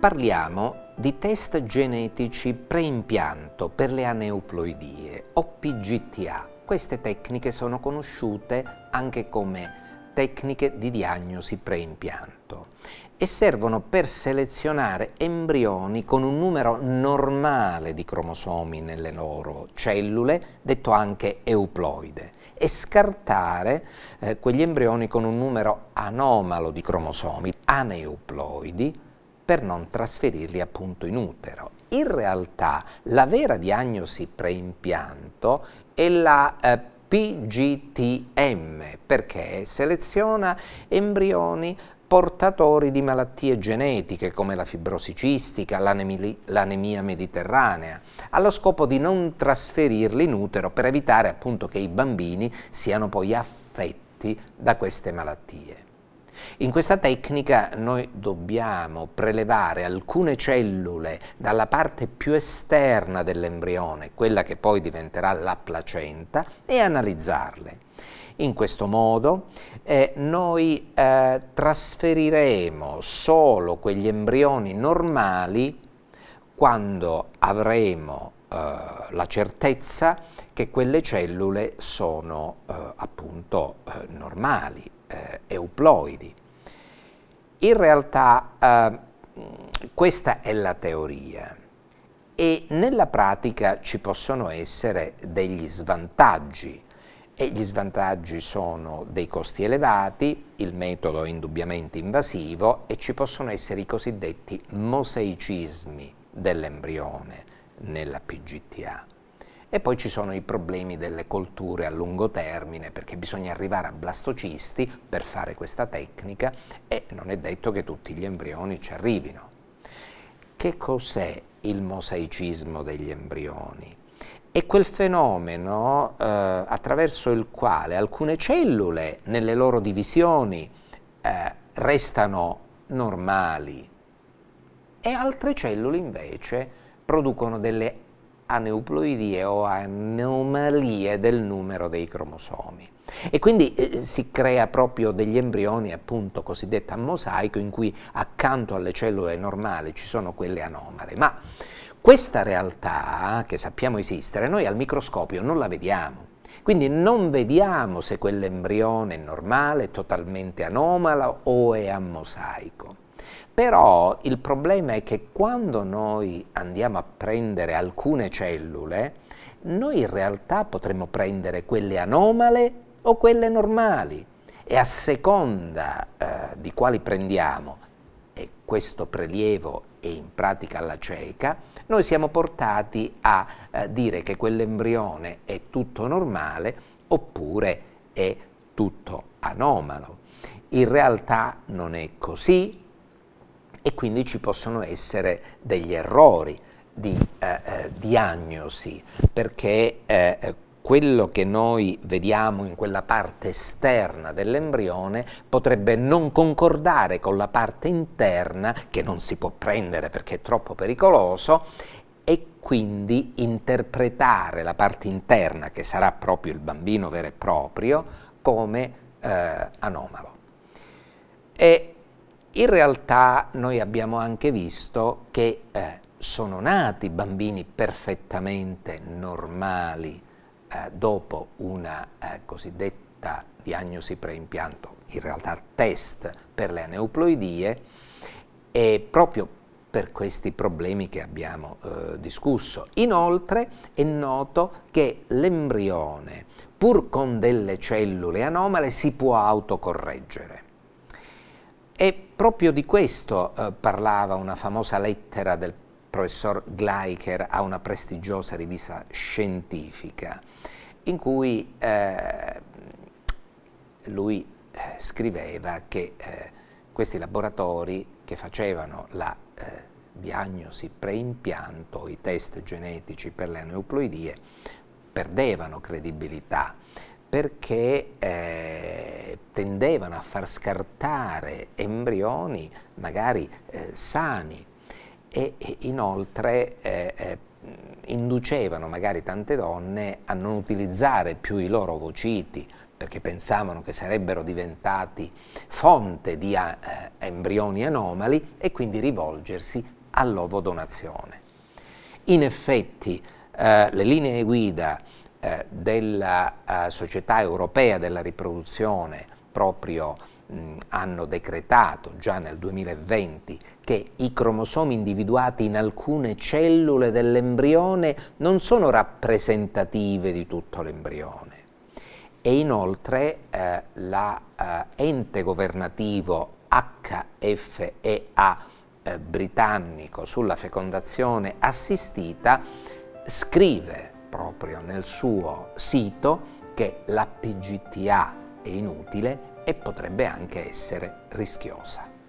Parliamo di test genetici preimpianto per le aneuploidie, o PGTA. Queste tecniche sono conosciute anche come tecniche di diagnosi preimpianto e servono per selezionare embrioni con un numero normale di cromosomi nelle loro cellule, detto anche euploide, e scartare eh, quegli embrioni con un numero anomalo di cromosomi, aneuploidi, per non trasferirli appunto in utero. In realtà la vera diagnosi preimpianto è la eh, PGTM perché seleziona embrioni portatori di malattie genetiche come la fibrosi cistica, l'anemia mediterranea, allo scopo di non trasferirli in utero per evitare appunto che i bambini siano poi affetti da queste malattie. In questa tecnica noi dobbiamo prelevare alcune cellule dalla parte più esterna dell'embrione, quella che poi diventerà la placenta, e analizzarle. In questo modo eh, noi eh, trasferiremo solo quegli embrioni normali quando avremo eh, la certezza che quelle cellule sono eh, appunto eh, normali, eh, euploidi. In realtà eh, questa è la teoria e nella pratica ci possono essere degli svantaggi e gli svantaggi sono dei costi elevati, il metodo è indubbiamente invasivo e ci possono essere i cosiddetti mosaicismi dell'embrione nella PGTA. E poi ci sono i problemi delle colture a lungo termine, perché bisogna arrivare a blastocisti per fare questa tecnica e non è detto che tutti gli embrioni ci arrivino. Che cos'è il mosaicismo degli embrioni? È quel fenomeno eh, attraverso il quale alcune cellule nelle loro divisioni eh, restano normali e altre cellule invece producono delle aneuploidie o anomalie del numero dei cromosomi. E quindi eh, si crea proprio degli embrioni appunto cosiddetti a mosaico in cui accanto alle cellule normali ci sono quelle anomale. Ma questa realtà che sappiamo esistere noi al microscopio non la vediamo. Quindi non vediamo se quell'embrione è normale, totalmente anomala o è a mosaico. Però il problema è che quando noi andiamo a prendere alcune cellule, noi in realtà potremmo prendere quelle anomale o quelle normali e a seconda eh, di quali prendiamo, e questo prelievo è in pratica alla cieca, noi siamo portati a eh, dire che quell'embrione è tutto normale oppure è tutto anomalo. In realtà non è così, e quindi ci possono essere degli errori di eh, eh, diagnosi, perché eh, eh, quello che noi vediamo in quella parte esterna dell'embrione potrebbe non concordare con la parte interna, che non si può prendere perché è troppo pericoloso, e quindi interpretare la parte interna, che sarà proprio il bambino vero e proprio, come eh, anomalo. E in realtà noi abbiamo anche visto che eh, sono nati bambini perfettamente normali eh, dopo una eh, cosiddetta diagnosi preimpianto, in realtà test per le aneuploidie, e proprio per questi problemi che abbiamo eh, discusso. Inoltre è noto che l'embrione, pur con delle cellule anomale, si può autocorreggere. E proprio di questo eh, parlava una famosa lettera del professor Gleicher a una prestigiosa rivista scientifica, in cui eh, lui eh, scriveva che eh, questi laboratori che facevano la eh, diagnosi preimpianto, i test genetici per le aneuploidie, perdevano credibilità perché eh, tendevano a far scartare embrioni magari eh, sani e, inoltre eh, eh, inducevano magari tante donne a non utilizzare più i loro ovociti perché pensavano che sarebbero diventati fonte di eh, embrioni anomali e quindi rivolgersi all'ovodonazione. In effetti eh, le linee guida eh, della eh, Società Europea della Riproduzione proprio hanno decretato già nel 2020 che i cromosomi individuati in alcune cellule dell'embrione non sono rappresentative di tutto l'embrione. E inoltre eh, l'ente eh, governativo HFEA britannico sulla fecondazione assistita scrive proprio nel suo sito che la PGTA è inutile e potrebbe anche essere rischiosa.